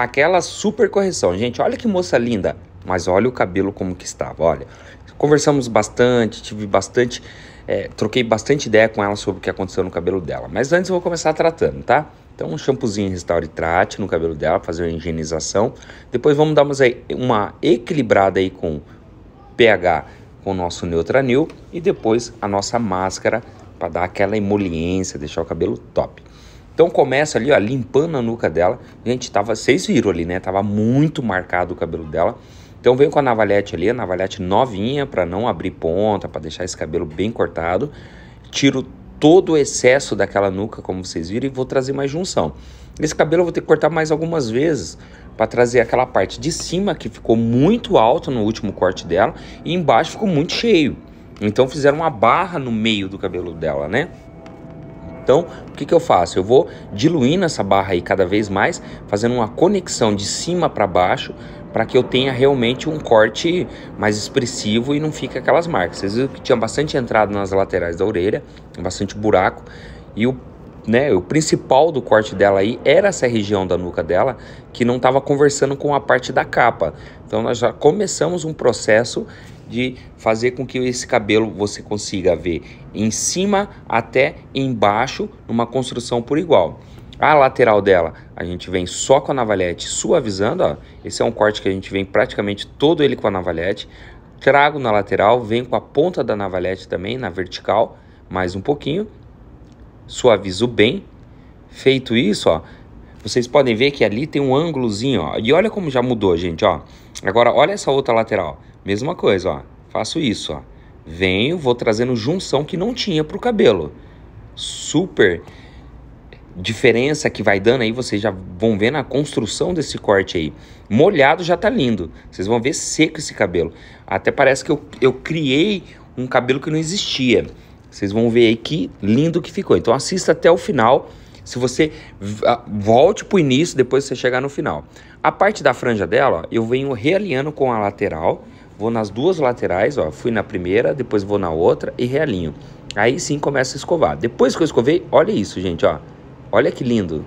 aquela super correção. Gente, olha que moça linda, mas olha o cabelo como que estava, olha. Conversamos bastante, tive bastante, é, troquei bastante ideia com ela sobre o que aconteceu no cabelo dela. Mas antes eu vou começar tratando, tá? Então, um shampoozinho Restaure Trate no cabelo dela, fazer uma higienização. Depois vamos dar uma equilibrada aí com pH com o nosso Neutranil e depois a nossa máscara para dar aquela emoliência, deixar o cabelo top. Então começa ali, ó, limpando a nuca dela. Gente, tava, vocês viram ali, né? Tava muito marcado o cabelo dela. Então vem com a navalhete ali, a navalhete novinha para não abrir ponta, para deixar esse cabelo bem cortado. Tiro todo o excesso daquela nuca, como vocês viram, e vou trazer mais junção. Esse cabelo eu vou ter que cortar mais algumas vezes para trazer aquela parte de cima que ficou muito alta no último corte dela e embaixo ficou muito cheio. Então fizeram uma barra no meio do cabelo dela, né? Então, o que, que eu faço? Eu vou diluindo essa barra aí cada vez mais, fazendo uma conexão de cima para baixo, para que eu tenha realmente um corte mais expressivo e não fique aquelas marcas. Vocês viram que tinha bastante entrada nas laterais da orelha, bastante buraco, e o né, o principal do corte dela aí era essa região da nuca dela que não estava conversando com a parte da capa. Então nós já começamos um processo de fazer com que esse cabelo você consiga ver em cima até embaixo, numa construção por igual. A lateral dela, a gente vem só com a navalhete suavizando, ó. Esse é um corte que a gente vem praticamente todo ele com a navalhete. Trago na lateral, vem com a ponta da navalhete também, na vertical, mais um pouquinho. Suavizo bem. Feito isso, ó, vocês podem ver que ali tem um ângulozinho, ó. E olha como já mudou, gente, ó. Agora, olha essa outra lateral. Mesma coisa, ó. Faço isso, ó. Venho, vou trazendo junção que não tinha para o cabelo. Super diferença que vai dando aí, vocês já vão vendo a construção desse corte aí. Molhado já tá lindo. Vocês vão ver seco esse cabelo. Até parece que eu, eu criei um cabelo que não existia. Vocês vão ver aí que lindo que ficou. Então assista até o final se você volte para o início, depois você chegar no final. A parte da franja dela, ó, eu venho realinhando com a lateral, vou nas duas laterais, ó, fui na primeira, depois vou na outra e realinho. Aí sim começa a escovar. Depois que eu escovei, olha isso, gente, ó. Olha que lindo.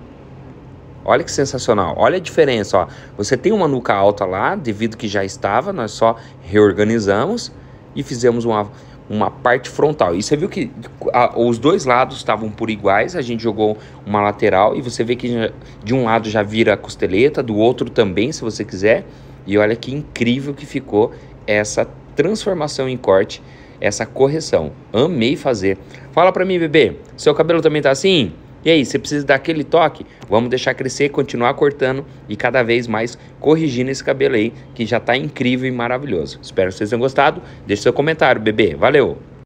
Olha que sensacional. Olha a diferença, ó. Você tem uma nuca alta lá, devido que já estava, nós só reorganizamos e fizemos uma uma parte frontal. E você viu que a, os dois lados estavam por iguais, a gente jogou uma lateral e você vê que de um lado já vira a costeleta, do outro também, se você quiser. E olha que incrível que ficou essa transformação em corte, essa correção. Amei fazer. Fala para mim, bebê, seu cabelo também tá assim? E aí, você precisa dar aquele toque? Vamos deixar crescer, continuar cortando e cada vez mais corrigindo esse cabelo aí que já está incrível e maravilhoso. Espero que vocês tenham gostado. Deixe seu comentário, bebê. Valeu!